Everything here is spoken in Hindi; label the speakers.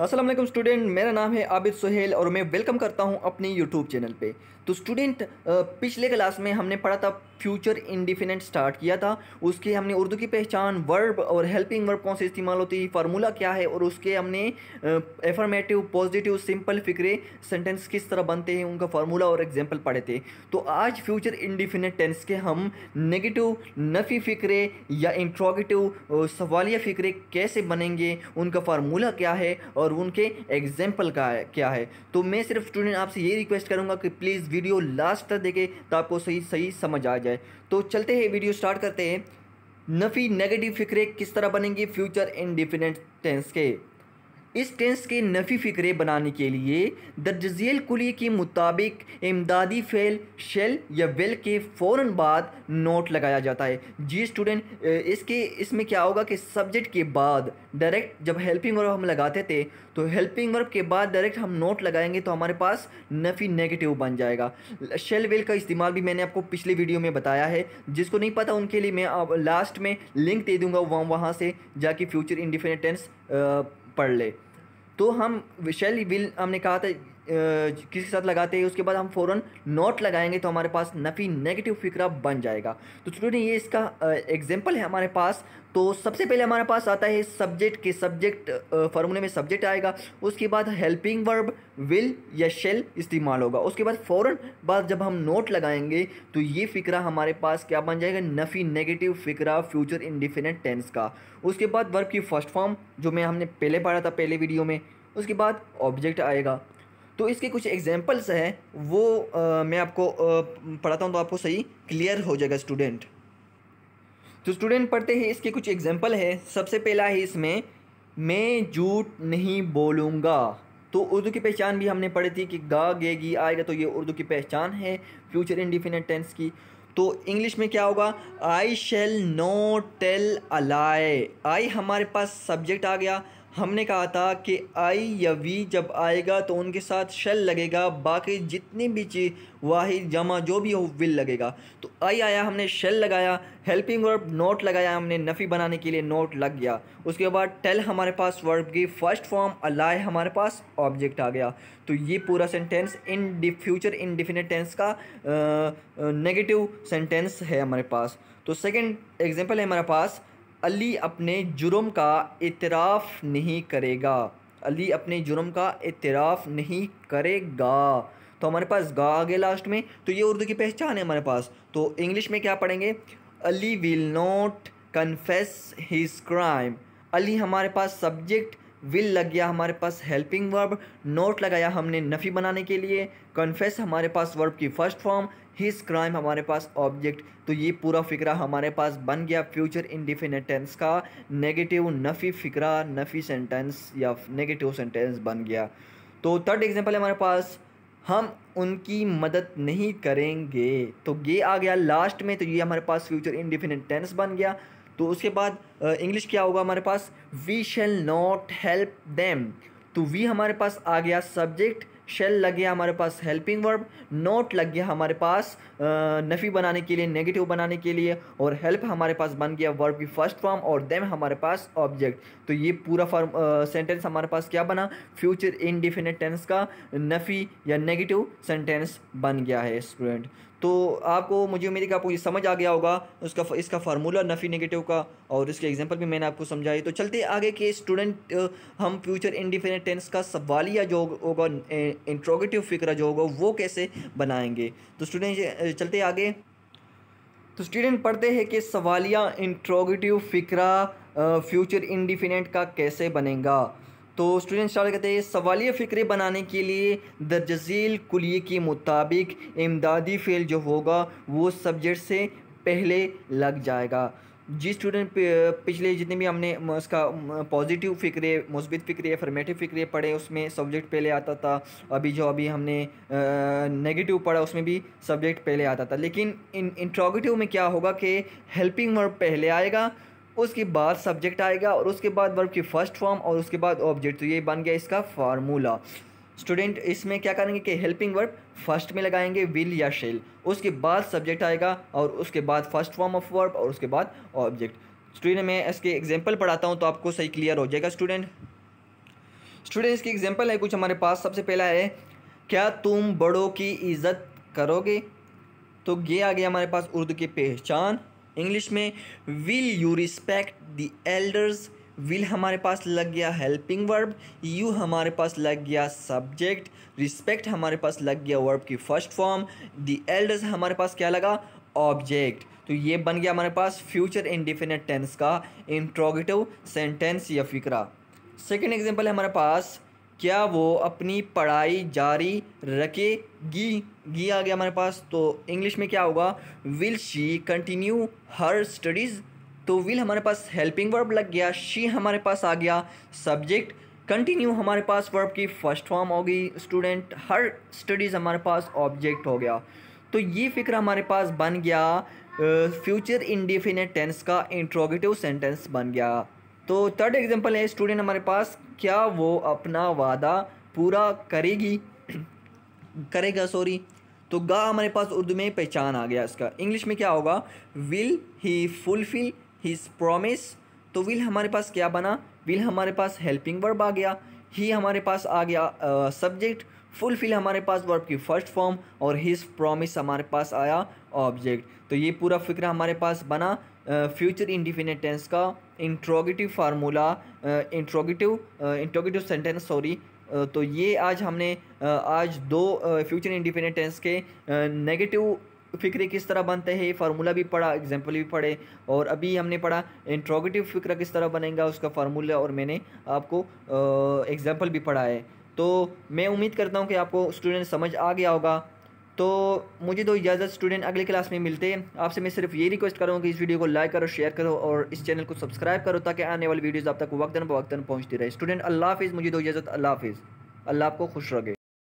Speaker 1: असलम स्टूडेंट मेरा नाम है आबिद सुहेल और मैं वेलकम करता हूं अपने यूट्यूब चैनल पे तो स्टूडेंट पिछले क्लास में हमने पढ़ा था फ्यूचर इंडिफिनेट स्टार्ट किया था उसके हमने उर्दू की पहचान वर्ब और हेल्पिंग वर्ब कौन से इस्तेमाल होती है फार्मूला क्या है और उसके हमने एफर्मेटिव पॉजिटिव सिंपल फिक्रे सेंटेंस किस तरह बनते हैं उनका फार्मूला और एग्जाम्पल पढ़े थे तो आज फ्यूचर इंडिफिनेट टेंस के हम नेगेटिव नफ़ी फ़िक्रे या इंट्रोगेटिव सवालिया फ़िक्रे कैसे बनेंगे उनका फार्मूला क्या है और उनके एग्जाम्पल का क्या है तो मैं सिर्फ स्टूडेंट आपसे ये रिक्वेस्ट करूँगा कि प्लीज़ वीडियो लास्ट तक देखें तो आपको सही सही समझ आ जाए तो चलते हैं वीडियो स्टार्ट करते हैं नफ़ी नेगेटिव फिक्रे किस तरह बनेंगी फ्यूचर इन डिफिनेट टेंस के इस टेंस के नफी फ़िक्रे बनाने के लिए दर्जील कुली के मुताबिक इमदादी फेल शेल या वेल के फ़ौर बाद नोट लगाया जाता है जी स्टूडेंट इसके इसमें क्या होगा कि सब्जेक्ट के बाद डायरेक्ट जब हेल्पिंग वर्ब हम लगाते थे तो हेल्पिंग वर्ब के बाद डायरेक्ट हम नोट लगाएंगे तो हमारे पास नफ़ी नेगेटिव बन जाएगा शेल वेल का इस्तेमाल भी मैंने आपको पिछले वीडियो में बताया है जिसको नहीं पता उनके लिए मैं लास्ट में लिंक दे दूँगा वहाँ वहाँ से जाके फ्यूचर इंडिफिनिट टेंस पढ़ ले तो हम विशेल विल हमने कहा था किसी के साथ लगाते हैं उसके बाद हम फ़ौरन नॉट लगाएंगे तो हमारे पास नफ़ी नेगेटिव फिक्रा बन जाएगा तो स्टूडेंट ये इसका एग्जाम्पल है हमारे पास तो सबसे पहले हमारे पास आता है सब्जेक्ट के सब्जेक्ट फार्मूले में सब्जेक्ट आएगा उसके बाद हेल्पिंग वर्ब विल या शेल इस्तेमाल होगा उसके बाद फ़ौरन बाद जब हम नोट लगाएंगे तो ये फ़िक्रा हमारे पास क्या बन जाएगा नफ़ी नेगेटिव फ़िक्रा फ्यूचर इंडिफिनेट टेंस का उसके बाद वर्ब की फर्स्ट फॉर्म जो मैं हमने पहले पढ़ा था पहले वीडियो में उसके बाद ऑब्जेक्ट आएगा तो इसके कुछ एग्जाम्पल्स हैं वो आ, मैं आपको आ, पढ़ाता हूँ तो आपको सही क्लियर हो जाएगा स्टूडेंट तो स्टूडेंट पढ़ते ही इसके कुछ एग्जाम्पल है सबसे पहला है इसमें मैं झूठ नहीं बोलूँगा तो उर्दू की पहचान भी हमने पढ़ी थी कि गा गेगी आएगा तो ये उर्दू की पहचान है फ्यूचर इंडिफिनेट टेंस की तो इंग्लिश में क्या होगा I shall not tell a lie I हमारे पास सब्जेक्ट आ गया हमने कहा था कि आई या वी जब आएगा तो उनके साथ शेल लगेगा बाकी जितनी भी चीज़ वाहिद जमा जो भी हो विल लगेगा तो आई आया हमने शेल लगाया हेल्पिंग वर्ब नोट लगाया हमने नफ़ी बनाने के लिए नोट लग गया उसके बाद टेल हमारे पास वर्ब की फर्स्ट फॉर्म अलाय हमारे पास ऑब्जेक्ट आ गया तो ये पूरा sentence in future indefinite tense का नेगेटिव सेंटेंस है हमारे पास तो सेकेंड एग्जाम्पल है हमारे पास अली अपने जुर्म का इतराफ़ नहीं करेगा अली अपने जुर्म का इतराफ़ नहीं करेगा तो हमारे पास गा आगे लास्ट में तो ये उर्दू की पहचान है हमारे पास तो इंग्लिश में क्या पढ़ेंगे Ali will not confess his crime Ali हमारे पास सब्जेक्ट विल लग गया हमारे पास हेल्पिंग वर्ब नोट लगाया हमने नफ़ी बनाने के लिए कन्फेस हमारे पास वर्ब की फर्स्ट फॉर्म हिज क्राइम हमारे पास ऑब्जेक्ट तो ये पूरा फिक्रा हमारे पास बन गया फ्यूचर इंडिफिनिट टेंस का नेगेटिव नफ़ी फिक्रा नफ़ी सेंटेंस या नेगेटिव सेंटेंस बन गया तो थर्ड एग्जाम्पल हमारे पास हम उनकी मदद नहीं करेंगे तो ये आ गया लास्ट में तो ये हमारे पास फ्यूचर इंडिफिनेट टेंस बन गया तो उसके बाद इंग्लिश क्या होगा हमारे पास we shall not help them तो वी हमारे पास आ गया सब्जेक्ट शेल लग गया हमारे पास हेल्पिंग वर्ब नॉट लग गया हमारे पास नफ़ी बनाने के लिए नेगेटिव बनाने के लिए और हेल्प हमारे पास बन गया वर्ब की फर्स्ट फॉर्म और देम हमारे पास ऑब्जेक्ट तो ये पूरा फॉर्म सेंटेंस हमारे पास क्या बना फ्यूचर इनडिफिनेट टेंस का नफ़ी या नेगेटिव सेंटेंस बन गया है स्टूडेंट तो आपको मुझे उम्मीद है कि आपको ये समझ आ गया होगा उसका इसका फार्मूला नफ़ी नेगेटिव का और इसके एग्जांपल भी मैंने आपको समझाई तो चलते आगे के स्टूडेंट हम फ्यूचर इंडिफिनेट टेंस का सवालिया जो होगा इंट्रोगेटिव फिक्र जो होगा वो कैसे बनाएंगे तो स्टूडेंट चलते आगे तो स्टूडेंट पढ़ते हैं कि सवालिया इंट्रोगेटिव फिक्रा फ्यूचर इंडिफिनेट का कैसे बनेगा तो स्टूडेंट सवाल कहते हैं सवालिया फ़िक्रे बनाने के लिए दर्ज़ील कुलिए के मुताबिक इमदादी फ़ेल जो होगा वो सब्जेक्ट से पहले लग जाएगा जी स्टूडेंट पिछले जितने भी हमने उसका पॉजिटिव फ़िक्रे मुस्बित फ़िक्रे फर्मेटिव फ़िक्रे पढ़े उसमें सब्जेक्ट पहले आता था अभी जो अभी हमने नेगेटिव पढ़ा उसमें भी सब्जेक्ट पहले आता था लेकिन इन इंट्रोगेटिव में क्या होगा कि हेल्पिंग वर्ब पहले आएगा उसके बाद सब्जेक्ट आएगा और उसके बाद वर्ब की फ़र्स्ट फॉर्म और उसके बाद ऑब्जेक्ट तो ये बन गया इसका फार्मूला स्टूडेंट इसमें क्या करेंगे कि हेल्पिंग वर्ब फर्स्ट में लगाएंगे विल या शेल उसके बाद सब्जेक्ट आएगा और उसके बाद फर्स्ट फॉर्म ऑफ वर्ब और उसके बाद ऑब्जेक्ट स्टूडेंट मैं इसके एग्जाम्पल पढ़ाता हूँ तो आपको सही क्लियर हो जाएगा स्टूडेंट स्टूडेंट इसकी एग्जाम्पल है कुछ हमारे पास सबसे पहला है क्या तुम बड़ों की इज़्ज़त करोगे तो ये आ गया हमारे पास उर्दू की पहचान इंग्लिश में will you respect the elders will हमारे पास लग गया हेल्पिंग वर्ब यू हमारे पास लग गया सब्जेक्ट रिस्पेक्ट हमारे पास लग गया वर्ब की फर्स्ट फॉर्म द एल्डर्स हमारे पास क्या लगा ऑब्जेक्ट तो ये बन गया हमारे पास फ्यूचर इंडिफिनिट टेंस का इंट्रोगेटिव सेंटेंस या फिक्रा सेकेंड एग्जाम्पल है हमारे पास क्या वो अपनी पढ़ाई जारी रखेगी गी आ गया हमारे पास तो इंग्लिश में क्या होगा will she continue her studies तो विल हमारे पास हेल्पिंग वर्ब लग गया शी हमारे पास आ गया सब्जेक्ट कंटिन्यू हमारे पास वर्ब की फर्स्ट फॉर्म होगी स्टूडेंट हर स्टडीज़ हमारे पास ऑब्जेक्ट हो गया तो ये फिक्र हमारे पास बन गया फ्यूचर इंडिफिनेट टेंस का इंट्रोगेटिव सेंटेंस बन गया तो थर्ड एग्जांपल है स्टूडेंट हमारे पास क्या वो अपना वादा पूरा करेगी करेगा सॉरी तो गा हमारे पास उर्दू में पहचान आ गया इसका इंग्लिश में क्या होगा will he fulfil his promise तो विल हमारे पास क्या बना विल हमारे पास हेल्पिंग वर्ब आ गया ही हमारे पास आ गया सब्जेक्ट फुलफिल हमारे पास वर्ब की फर्स्ट फॉर्म और हिज प्रॉमिस हमारे पास आया ऑब्जेक्ट तो ये पूरा फिक्र हमारे पास बना फ्यूचर इंडिफिनिट टेंस का interrogative formula interrogative interrogative sentence sorry तो ये आज हमने uh, आज दो फ्यूचर इंडिपेंडेंट टेंस के नेगेटिव uh, फ़िक्रे किस तरह बनते हैं ये फार्मूला भी पढ़ा एग्जाम्पल भी पढ़े और अभी हमने पढ़ा इंट्रोगेटिव फ़िक्रा किस तरह बनेगा उसका फार्मूला और मैंने आपको एग्जाम्पल uh, भी पढ़ा है तो मैं उम्मीद करता हूँ कि आपको स्टूडेंट समझ आ गया होगा तो मुझे दो तो इजाज़त स्टूडेंट अगली क्लास में मिलते हैं आपसे मैं सिर्फ ये रिक्वेस्ट करूँगा कि इस वीडियो को लाइक करो शेयर करो और इस चैनल को सब्सक्राइब करो ताकि आने वाली वीडियोज़ आप तक वक्ता वक्ता पहुँचती रहे स्टूडेंट अल्लाह हाफिज़ मुझे दो तो इजाज़त अल्लाह हाफिज़ अल्लाह आपको खुश रखे